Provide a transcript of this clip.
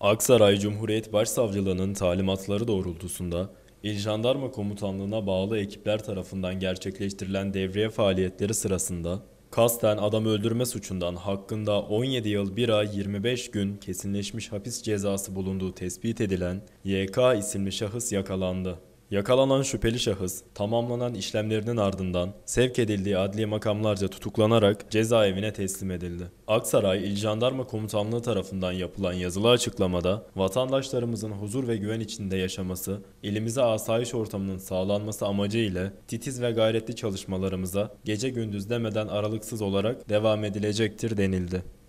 Aksaray Cumhuriyet Başsavcılığı'nın talimatları doğrultusunda İl Jandarma Komutanlığı'na bağlı ekipler tarafından gerçekleştirilen devriye faaliyetleri sırasında kasten adam öldürme suçundan hakkında 17 yıl 1 ay 25 gün kesinleşmiş hapis cezası bulunduğu tespit edilen YK isimli şahıs yakalandı. Yakalanan şüpheli şahıs tamamlanan işlemlerinin ardından sevk edildiği adli makamlarca tutuklanarak cezaevine teslim edildi. Aksaray İl Jandarma Komutanlığı tarafından yapılan yazılı açıklamada vatandaşlarımızın huzur ve güven içinde yaşaması, ilimize asayiş ortamının sağlanması amacı ile titiz ve gayretli çalışmalarımıza gece gündüz demeden aralıksız olarak devam edilecektir denildi.